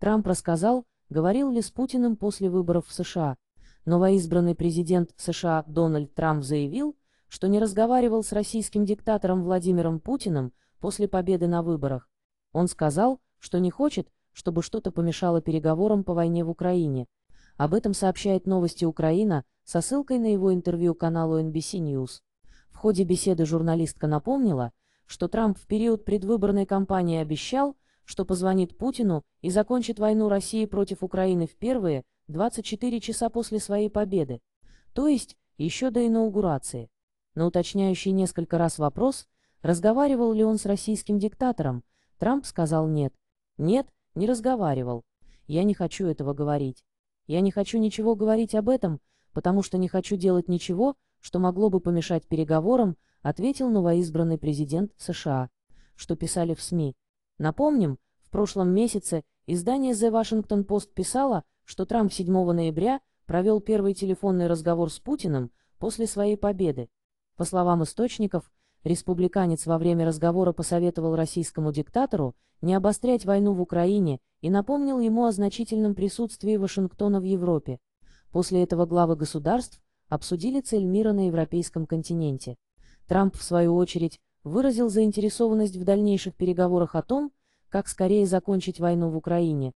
Трамп рассказал, говорил ли с Путиным после выборов в США. Новоизбранный президент США Дональд Трамп заявил, что не разговаривал с российским диктатором Владимиром Путиным после победы на выборах. Он сказал, что не хочет, чтобы что-то помешало переговорам по войне в Украине. Об этом сообщает новости Украина со ссылкой на его интервью каналу NBC News. В ходе беседы журналистка напомнила, что Трамп в период предвыборной кампании обещал, что позвонит Путину и закончит войну России против Украины в первые 24 часа после своей победы, то есть еще до инаугурации. На уточняющий несколько раз вопрос, разговаривал ли он с российским диктатором, Трамп сказал нет. Нет, не разговаривал. Я не хочу этого говорить. Я не хочу ничего говорить об этом, потому что не хочу делать ничего, что могло бы помешать переговорам, ответил новоизбранный президент США, что писали в СМИ. Напомним, в прошлом месяце издание The Washington Post писало, что Трамп 7 ноября провел первый телефонный разговор с Путиным после своей победы. По словам источников, республиканец во время разговора посоветовал российскому диктатору не обострять войну в Украине и напомнил ему о значительном присутствии Вашингтона в Европе. После этого главы государств обсудили цель мира на европейском континенте. Трамп, в свою очередь, выразил заинтересованность в дальнейших переговорах о том, как скорее закончить войну в Украине,